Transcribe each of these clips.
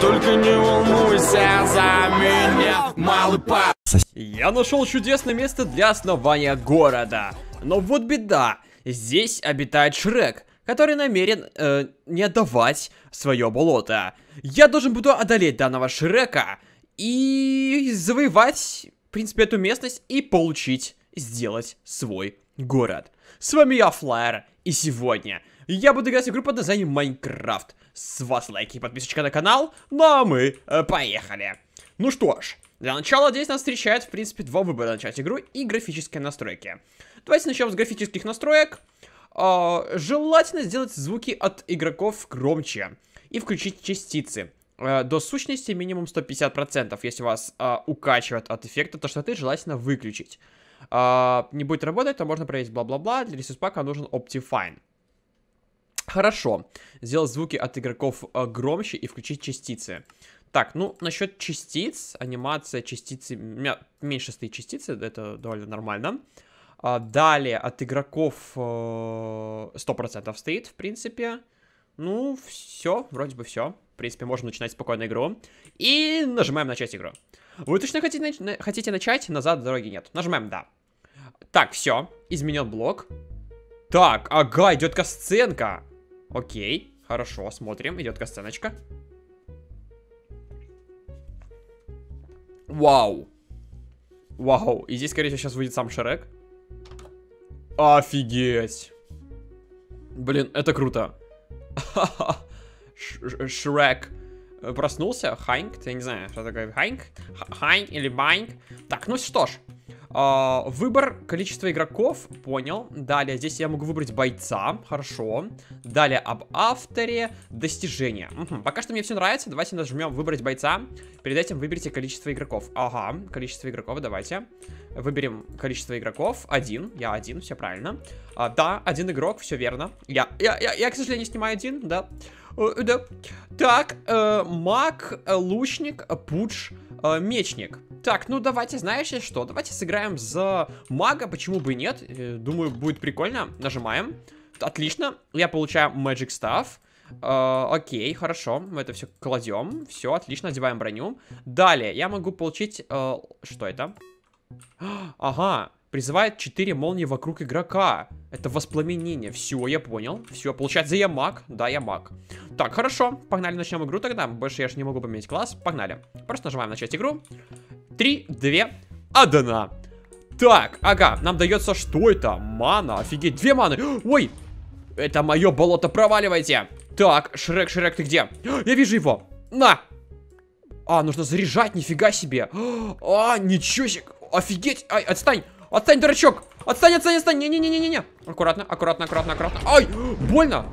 Только не волнуйся за меня, малый пап. Я нашел чудесное место для основания города. Но вот беда. Здесь обитает Шрек, который намерен э, не отдавать свое болото. Я должен буду одолеть данного Шрека и завоевать, в принципе, эту местность и получить, сделать свой город. С вами я, Флайер, и сегодня я буду играть в игру под названием Майнкрафт. С вас лайки и подписочка на канал. Ну а мы э, поехали. Ну что ж, для начала здесь нас встречает, в принципе, два выбора начать игру и графические настройки. Давайте начнем с графических настроек. Э, желательно сделать звуки от игроков громче и включить частицы. Э, до сущности минимум 150%. Если вас э, укачивает от эффекта, то что-то желательно выключить. Э, не будет работать, то можно проверить бла-бла-бла. Для ресурс пака нужен Optifine. Хорошо. Сделать звуки от игроков э, громче и включить частицы. Так, ну, насчет частиц, анимация частицы, меньше стоит частицы, это довольно нормально. А далее от игроков 100% э, стоит, в принципе. Ну, все, вроде бы все. В принципе, можно начинать спокойно игру. И нажимаем начать игру. Вы точно хотите, нач хотите начать? Назад дороги нет. Нажимаем «Да». Так, все, изменен блок. Так, ага, идет касценка. Окей, хорошо, смотрим, идет касценочка. Вау. Вау, и здесь, скорее всего, сейчас выйдет сам Шрек. Офигеть. Блин, это круто. Шрек проснулся, Хайнк, я не знаю, что такое Хайнк, Хайнк или Байнк. Так, ну что ж, а, выбор количества игроков, понял. Далее, здесь я могу выбрать бойца, хорошо. Далее, об авторе, достижения. Угу. Пока что мне все нравится, давайте нажмем выбрать бойца. Перед этим выберите количество игроков. Ага, количество игроков, давайте. Выберем количество игроков. Один, я один, все правильно. А, да, один игрок, все верно. Я, я, я, я, к сожалению, снимаю один, да. Э, да. Так, э, маг, э, лучник, э, Пуч э, мечник. Так, ну давайте, знаешь что, давайте сыграем за мага, почему бы и нет. Э, думаю, будет прикольно. Нажимаем. Отлично, я получаю Magic Staff. Э, окей, хорошо, мы это все кладем. Все, отлично, одеваем броню. Далее, я могу получить... Э, что это? Ага, Призывает 4 молнии вокруг игрока. Это воспламенение. Все, я понял. Все, получается, я маг. Да, я маг. Так, хорошо. Погнали, начнем игру тогда. Больше я же не могу поменять класс. Погнали. Просто нажимаем начать игру. 3, 2, 1. Так, ага, нам дается что это? Мана, офигеть, две маны. Ой, это мое болото, проваливайте. Так, Шрек, Шрек, ты где? Я вижу его. На. А, нужно заряжать, нифига себе. А, ничего себе. Офигеть, ай, отстань. Отстань, дурачок! Отстань, отстань, отстань! Не-не-не-не-не! Аккуратно, аккуратно, аккуратно, аккуратно. Ай! Больно!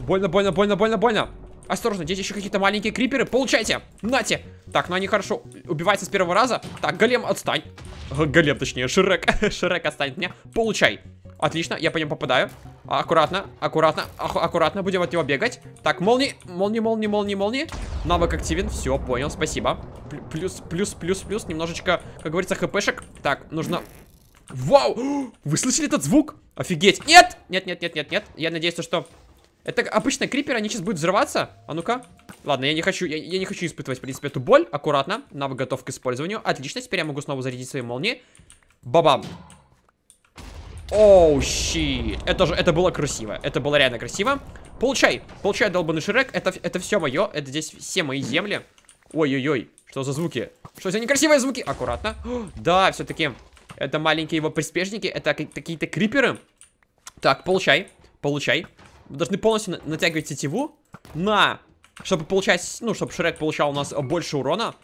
Больно, больно, больно, больно, больно. Осторожно, здесь еще какие-то маленькие криперы. Получайте! Нате! Так, ну они хорошо убиваются с первого раза. Так, голем, отстань. Голем, точнее, Шрек. Шрек отстанет от меня. Получай. Отлично, я по ним попадаю. Аккуратно, аккуратно, аккуратно будем от него бегать. Так, молнии, молнии, молнии, молнии, молнии. Навык активен, все, понял, спасибо. Плюс, плюс, плюс, плюс, немножечко, как говорится, хпшек. Так, нужно Вау! Вы слышали этот звук? Офигеть! Нет! Нет, нет, нет, нет, нет. Я надеюсь, что... Это обычно крипер, они сейчас будут взрываться. А ну-ка. Ладно, я не хочу, я, я не хочу испытывать, в принципе, эту боль. Аккуратно. Навык готов к использованию. Отлично, теперь я могу снова зарядить свои молнии. Бабам. Оу, oh, щит. Это же, это было красиво. Это было реально красиво. Получай. Получай, долбанный Шрек. Это, это все мое. Это здесь все мои земли. Ой-ой-ой. Что за звуки? Что за некрасивые звуки? Аккуратно. О, да, все-таки это маленькие его приспешники. Это какие-то криперы. Так, получай. Получай. Вы должны полностью натягивать сетеву. На! Чтобы получать... Ну, чтобы Шрек получал у нас больше урона.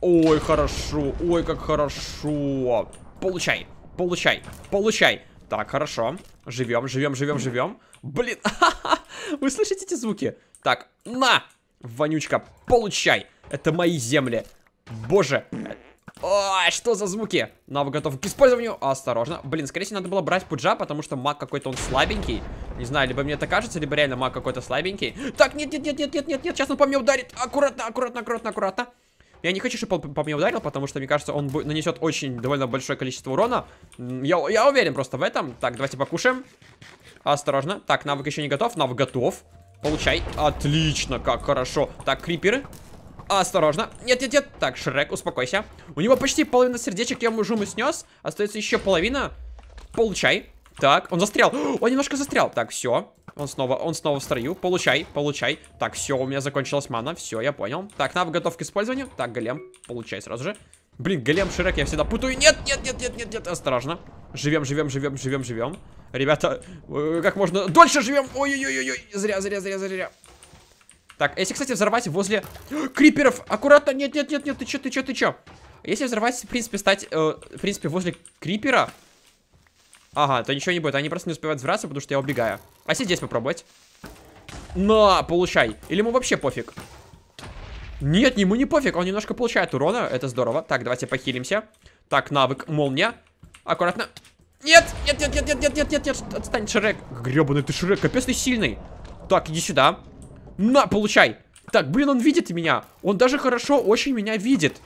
Ой, хорошо. Ой, как хорошо. Получай. Получай. Получай. Так, хорошо. Живем, живем, живем, живем. Блин. Вы слышите эти звуки? Так, на! Вонючка, получай. Это мои земли. Боже, Ой, что за звуки? Навык готов к использованию. Осторожно. Блин, скорее всего, надо было брать пуджа, потому что маг какой-то он слабенький. Не знаю, либо мне это кажется, либо реально маг какой-то слабенький. Так, нет, нет, нет, нет, нет, нет, нет, сейчас он по мне ударит. Аккуратно, аккуратно, аккуратно, аккуратно. Я не хочу, чтобы он по мне ударил, потому что, мне кажется, он нанесет очень довольно большое количество урона. Я, я уверен просто в этом. Так, давайте покушаем. Осторожно. Так, навык еще не готов. Навык готов. Получай. Отлично, как хорошо. Так, криперы осторожно. Нет, нет, нет. Так, Шрек, успокойся. У него почти половина сердечек, я ему жуму снес. Остается еще половина. Получай. Так, он застрял. Он немножко застрял. Так, все. Он снова, он снова в строю. Получай, получай. Так, все, у меня закончилась мана. Все, я понял. Так, навык готов к использованию. Так, голем. Получай сразу же. Блин, голем, Шрек, я всегда путаю. Нет, нет, нет, нет, нет, нет. Осторожно. Живем, живем, живем, живем, живем. Ребята, э, как можно дольше живем. Ой-ой-ой-ой. Зря, зря, зря, зря. Так, если, кстати, взорвать возле криперов, аккуратно, нет, нет, нет, нет, ты чё, ты чё, ты чё? Если взорвать, в принципе, стать, э, в принципе, возле крипера, ага, то ничего не будет, они просто не успевают взраться, потому что я убегаю. А здесь попробовать. На, получай. Или ему вообще пофиг? Нет, ему не пофиг, он немножко получает урона, это здорово. Так, давайте похилимся. Так, навык молния. Аккуратно. Нет, нет, нет, нет, нет, нет, нет, нет, нет, отстань, Шрек. Гребаный ты Шрек, капец ты сильный. Так, иди сюда. На, получай. Так, блин, он видит меня. Он даже хорошо очень меня видит.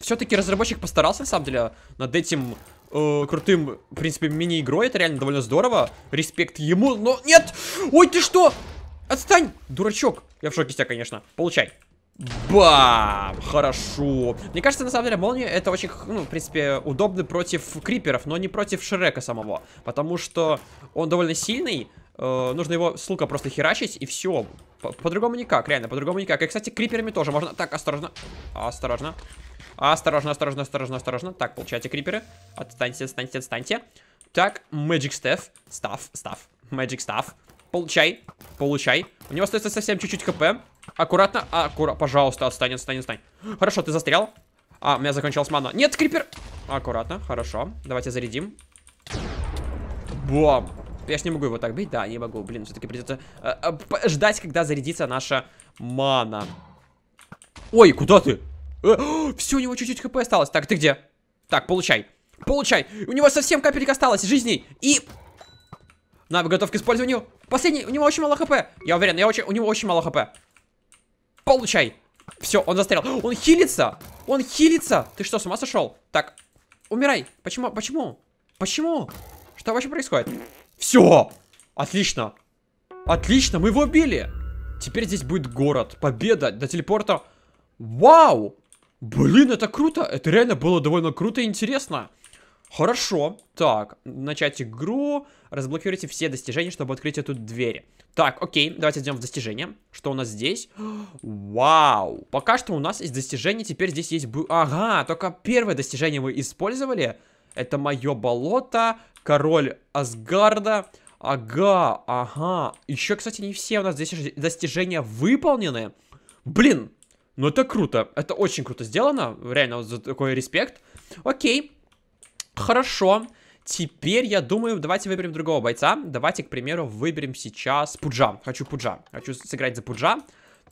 Все-таки разработчик постарался, на самом деле, над этим э, крутым, в принципе, мини-игрой. Это реально довольно здорово. Респект ему, но нет! Ой, ты что? Отстань, дурачок. Я в шоке с тебя, конечно. Получай. Бам! Хорошо. Мне кажется, на самом деле, молния это очень, ну, в принципе, удобно против криперов, но не против Шрека самого. Потому что он довольно сильный. Э, нужно его с лука просто херачить, и все. По-другому по никак, реально, по-другому никак. И, кстати, криперами тоже можно... Так, осторожно. Осторожно. Осторожно, осторожно, осторожно, осторожно. Так, получайте криперы. Отстаньте, отстаньте, отстаньте. Так, Magic Staff. Staff, Staff. Magic Staff. Получай, получай. У него остается совсем чуть-чуть кп Аккуратно, аккуратно. Пожалуйста, отстань, отстань, отстань. Хорошо, ты застрял. А, у меня закончилась мана. Нет, крипер. Аккуратно, хорошо. Давайте зарядим. Бам. Я ж не могу его так бить, да, не могу. Блин, все-таки придется э, э, ждать, когда зарядится наша мана. Ой, куда ты? Э, все, у него чуть-чуть хп осталось. Так, ты где? Так, получай. Получай. У него совсем капелька осталось жизней. И... Навык готов к использованию. Последний, у него очень мало хп. Я уверен, я очень, у него очень мало хп. Получай. Все, он застрял. Он хилится. Он хилится. Ты что, с ума сошел? Так, умирай. Почему? Почему? Почему? Что вообще происходит? Все! Отлично! Отлично, мы его убили! Теперь здесь будет город. Победа до телепорта. Вау! Блин, это круто! Это реально было довольно круто и интересно. Хорошо. Так, начать игру. Разблокируйте все достижения, чтобы открыть эту дверь. Так, окей, давайте идем в достижения. Что у нас здесь? Вау! Пока что у нас из достижений теперь здесь есть... Ага, только первое достижение мы использовали. Это мое болото король Асгарда. Ага, ага. Еще, кстати, не все у нас здесь достижения выполнены. Блин, ну это круто. Это очень круто сделано. Реально, вот за такой респект. Окей. Хорошо. Теперь, я думаю, давайте выберем другого бойца. Давайте, к примеру, выберем сейчас Пуджа. Хочу Пуджа. Хочу сыграть за Пуджа.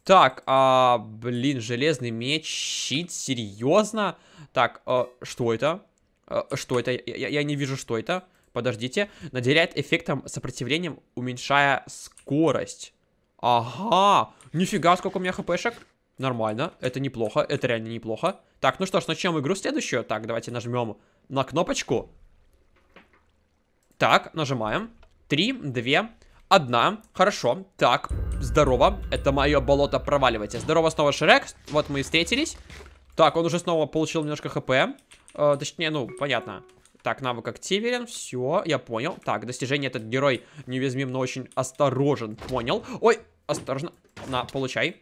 Так, а, блин, железный меч, щит, серьезно? Так, а, что это? А, что это? Я, я, я не вижу, что это. Подождите. Наделяет эффектом сопротивлением, уменьшая скорость. Ага. Нифига, сколько у меня хпшек. Нормально. Это неплохо. Это реально неплохо. Так, ну что ж, начнем игру следующую. Так, давайте нажмем на кнопочку. Так, нажимаем. Три, две, одна. Хорошо. Так, здорово. Это мое болото, проваливайте. Здорово снова Шрек. Вот мы и встретились. Так, он уже снова получил немножко хп. Э, точнее, ну, понятно. Так, навык активерен, все, я понял. Так, достижение этот герой невозмим, но очень осторожен, понял. Ой, осторожно, на, получай.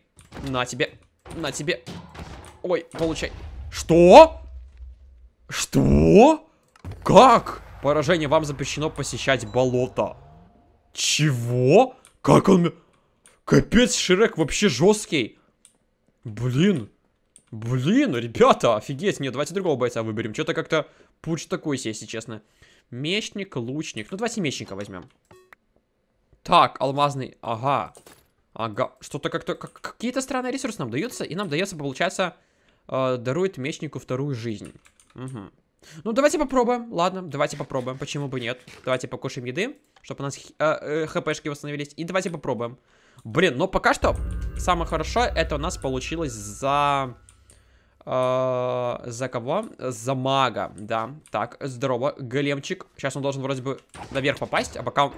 На тебе, на тебе. Ой, получай. Что? Что? Как? Поражение вам запрещено посещать болото. Чего? Как он... Капец, Шрек вообще жесткий. Блин. Блин, ребята, офигеть. Нет, давайте другого бойца выберем. Что-то как-то Пуч такой себе, если честно. Мечник, лучник. Ну, давайте мечника возьмем. Так, алмазный. Ага. Ага. Что-то как-то... Как, Какие-то странные ресурсы нам даются. И нам дается, получается, э, дарует мечнику вторую жизнь. Угу. Ну, давайте попробуем. Ладно, давайте попробуем. Почему бы нет? Давайте покушаем еды, чтобы у нас э, э, хпшки восстановились. И давайте попробуем. Блин, но пока что самое хорошее это у нас получилось за... Э, за кого? За мага, да. Так, здорово, големчик. Сейчас он должен вроде бы наверх попасть, а пока он...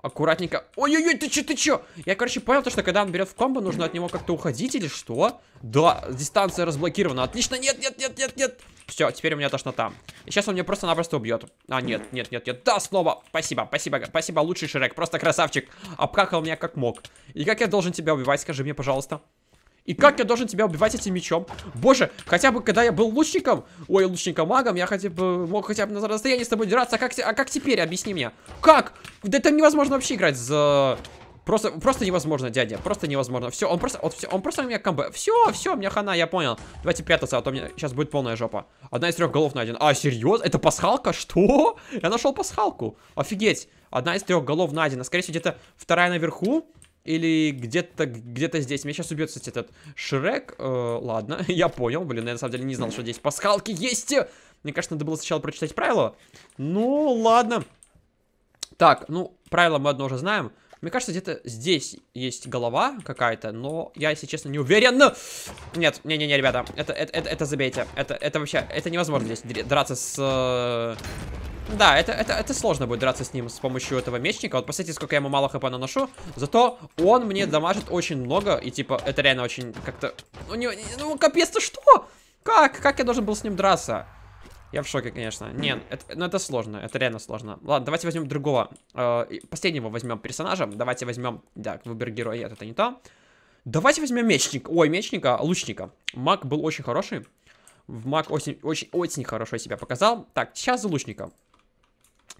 Аккуратненько. Ой-ой-ой, ты чё, ты чё? Я, короче, понял то, что когда он берет в комбо, нужно от него как-то уходить или что? Да, дистанция разблокирована. Отлично, нет, нет, нет, нет, нет. Все, теперь у меня тошнота. И сейчас он меня просто-напросто убьет. А, нет, нет, нет, нет. Да, снова. Спасибо, спасибо, спасибо, лучший Шрек. Просто красавчик. Обкакал меня как мог. И как я должен тебя убивать, скажи мне, пожалуйста. И как я должен тебя убивать этим мечом? Боже, хотя бы когда я был лучником, ой, лучником-магом, я хотя бы мог хотя бы на расстоянии с тобой драться. А как, а как теперь? Объясни мне. Как? Да это невозможно вообще играть за... Просто, просто невозможно, дядя, просто невозможно. Все, он просто, он, все, он просто у меня камбэ. Все, все, у меня хана, я понял. Давайте прятаться, а то мне сейчас будет полная жопа. Одна из трех голов найдена. А, серьезно? Это пасхалка? Что? Я нашел пасхалку. Офигеть. Одна из трех голов найдена. Скорее всего, где-то вторая наверху. Или где-то где то здесь. Меня сейчас убьет, кстати, этот Шрек. Э, ладно, я понял. Блин, я на самом деле не знал, что здесь пасхалки есть. Мне кажется, надо было сначала прочитать правила. Ну, ладно. Так, ну, правила мы одно уже знаем. Мне кажется, где-то здесь есть голова какая-то, но я, если честно, не уверен. Нет, не-не-не, ребята, это, это, это, это забейте. Это, это вообще, это невозможно здесь драться с э, да, это, это, это сложно будет драться с ним с помощью этого мечника. Вот посмотрите, сколько я ему мало хп наношу. Зато он мне дамажит очень много. И типа, это реально очень как-то... Ну, не, ну капец-то что? Как? Как я должен был с ним драться? Я в шоке, конечно. Нет, это, ну это сложно, это реально сложно. Ладно, давайте возьмем другого. Э, последнего возьмем персонажа. Давайте возьмем... да, выбор героя. Нет, это не то. Давайте возьмем мечника. Ой, мечника, лучника. Маг был очень хороший. В маг очень, очень, очень хорошо себя показал. Так, сейчас за лучника.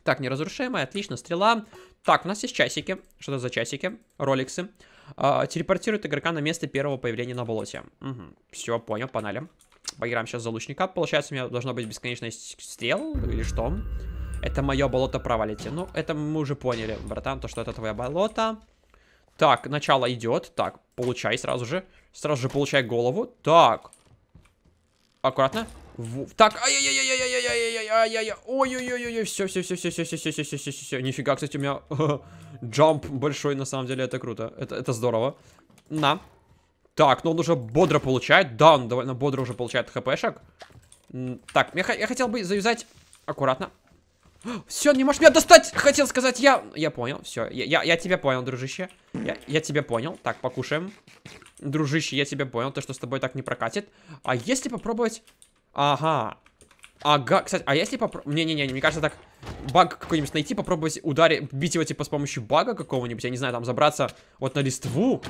Так, неразрушимая, отлично, стрела. Так, у нас есть часики. Что-то за часики. Роликсы. А, телепортирует игрока на место первого появления на болоте. Угу. Все, понял, панели. Поиграем сейчас за лучника. Получается, у меня должно быть бесконечность стрел или что? Это мое болото провалите. Ну, это мы уже поняли, братан, то, что это твое болото. Так, начало идет. Так, получай сразу же. Сразу же получай голову. Так, Аккуратно. Так, ай-яй-яй-яй-яй-яй-яй-яй-яй. Ой-ой-ой-ой, все, все, все, все, все, все, все, все, все, все, все, все. Нифига, кстати, у меня джамп большой, на самом деле, это круто. Это, это здорово. На. Так, ну он уже бодро получает. Да, он довольно бодро уже получает хпшек. Так, я, я хотел бы завязать аккуратно. Все, не можешь меня достать! Хотел сказать я... Я понял, все. Я, я, я тебя понял, дружище. Я, я тебя понял. Так, покушаем. Дружище, я тебя понял. То, что с тобой так не прокатит. А если попробовать... Ага. Ага, кстати, а если попробовать... Не-не-не, мне кажется, так баг какой-нибудь найти, попробовать ударить, бить его, типа, с помощью бага какого-нибудь, я не знаю, там, забраться вот на листву.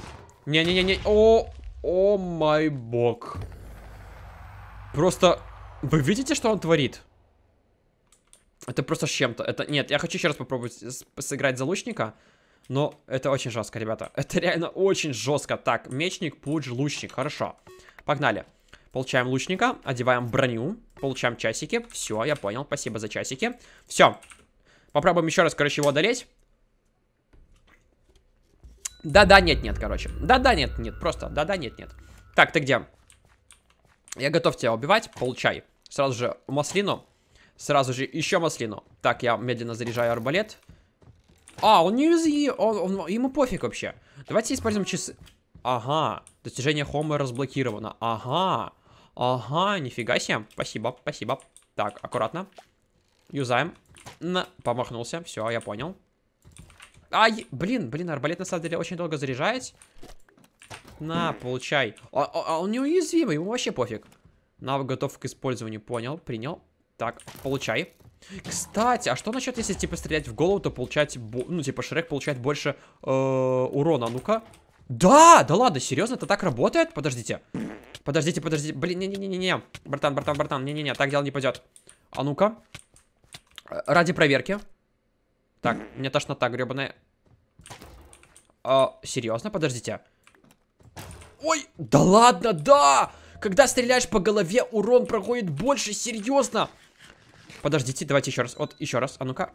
Не-не-не-не, о, о май бог. Просто, вы видите, что он творит? Это просто с чем-то. Это Нет, я хочу еще раз попробовать сыграть за лучника. Но это очень жестко, ребята. Это реально очень жестко. Так, мечник, пудж, лучник. Хорошо. Погнали. Получаем лучника, одеваем броню, получаем часики. Все, я понял, спасибо за часики. Все. Попробуем еще раз, короче, его одолеть. Да-да, нет-нет, короче. Да-да, нет-нет, просто да-да, нет-нет. Так, ты где? Я готов тебя убивать, получай. Сразу же маслину. Сразу же еще маслину. Так, я медленно заряжаю арбалет. А, он не уязвим, он, он, ему пофиг вообще. Давайте используем часы. Ага, достижение хомы разблокировано. Ага, ага, нифига себе. Спасибо, спасибо. Так, аккуратно. Юзаем. На, помахнулся, все, я понял. Ай, блин, блин, арбалет на самом деле очень долго заряжается. На, получай. А, а, а он неуязвимый, ему вообще пофиг. Навык готов к использованию, понял, принял. Так, получай. Кстати, а что насчет, если, типа, стрелять в голову, то получать... Ну, типа, Шрек получает больше э, урона. Ну-ка. Да! Да ладно, серьезно, это так работает? Подождите. Подождите, подождите. Блин, не-не-не-не. Братан, братан, братан. Не-не-не, так дело не пойдет. А ну-ка. Ради проверки. Так, мне тошнота гребаная. А, серьезно, подождите. Ой, да ладно, да! Когда стреляешь по голове, урон проходит больше, серьезно! Подождите, давайте еще раз. Вот, еще раз. А ну-ка.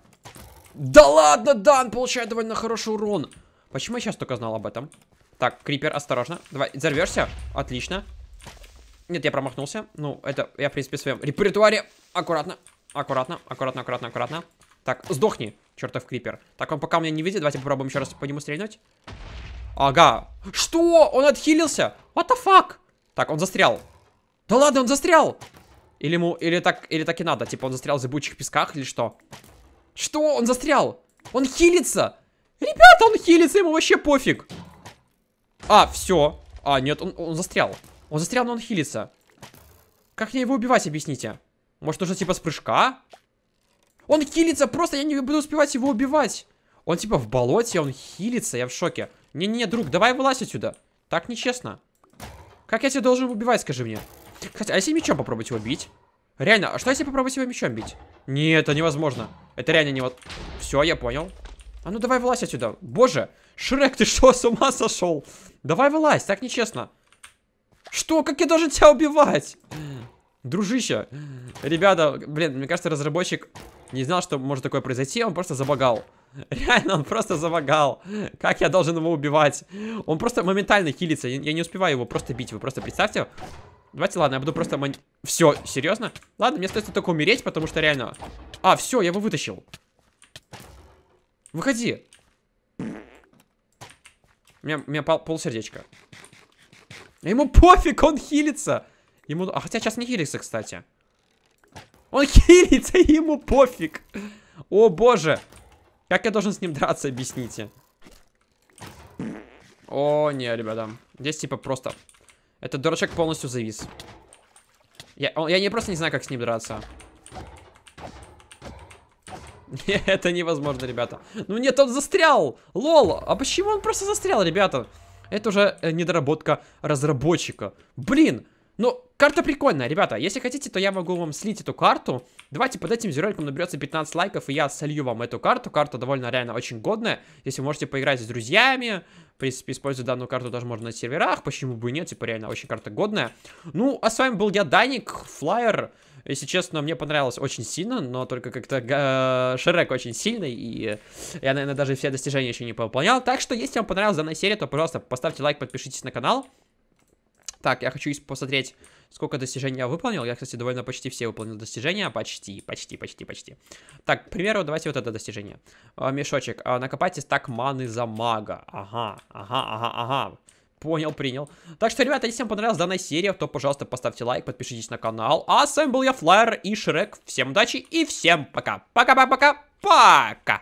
Да ладно, Дан получает довольно хороший урон. Почему я сейчас только знал об этом? Так, Крипер, осторожно. Давай, взорвешься. Отлично. Нет, я промахнулся. Ну, это я, в принципе, в своем репертуаре. Аккуратно. Аккуратно, аккуратно, аккуратно, аккуратно. Так, сдохни, чертов Крипер. Так, он пока меня не видит. Давайте попробуем еще раз по нему стрельнуть. Ага. Что? Он отхилился? What the fuck? Так, он застрял. Да ладно, он застрял. Или ему, или так, или так и надо. Типа он застрял в зыбучих песках или что? Что? Он застрял! Он хилится! Ребята, он хилится, ему вообще пофиг. А, все. А, нет, он, он застрял. Он застрял, но он хилится. Как мне его убивать, объясните? Может, нужно типа с прыжка? Он хилится, просто я не буду успевать его убивать. Он типа в болоте, он хилится, я в шоке. Не-не-не, друг, давай вылазь отсюда. Так нечестно. Как я тебя должен убивать, скажи мне? Кстати, а если мечом попробовать его бить? Реально, а что если попробовать его мечом бить? Нет, это невозможно. Это реально не вот. Все, я понял. А ну давай вылазь отсюда. Боже, Шрек, ты что, с ума сошел? Давай вылазь, так нечестно. Что, как я должен тебя убивать? Дружище. Ребята, блин, мне кажется, разработчик не знал, что может такое произойти, он просто забагал. Реально, он просто забагал. Как я должен его убивать? Он просто моментально хилится. я не успеваю его просто бить. Вы просто представьте, Давайте, ладно, я буду просто мон... Все, серьезно? Ладно, мне остается только умереть, потому что реально... А, все, я его вытащил. Выходи. У меня, у меня пол, сердечка. А ему пофиг, он хилится. Ему... А хотя сейчас не хилится, кстати. Он хилится, ему пофиг. О, боже. Как я должен с ним драться, объясните. О, не, ребята. Здесь типа просто этот дурачок полностью завис. Я, он, я не просто не знаю, как с ним драться. Это невозможно, ребята. Ну нет, он застрял! Лол! А почему он просто застрял, ребята? Это уже э, недоработка разработчика. Блин! Ну, Карта прикольная, ребята. Если хотите, то я могу вам слить эту карту. Давайте под этим зероликом наберется 15 лайков, и я солью вам эту карту. Карта довольно реально очень годная. Если вы можете поиграть с друзьями, в принципе, использовать данную карту даже можно на серверах. Почему бы и нет? Типа реально очень карта годная. Ну, а с вами был я, Даник, Флайер. Если честно, мне понравилось очень сильно, но только как-то э, Шрек очень сильный, и я, наверное, даже все достижения еще не выполнял. Так что, если вам понравилась данная серия, то, пожалуйста, поставьте лайк, подпишитесь на канал. Так, я хочу посмотреть Сколько достижений я выполнил? Я, кстати, довольно почти все выполнил достижения. Почти, почти, почти, почти. Так, к примеру, давайте вот это достижение. А, мешочек. А, Накопайте стак маны за мага. Ага, ага, ага, ага. Понял, принял. Так что, ребята, если вам понравилась данная серия, то, пожалуйста, поставьте лайк, подпишитесь на канал. А с вами был я, Флайер и Шрек. Всем удачи и всем пока. Пока-пока-пока. Пока!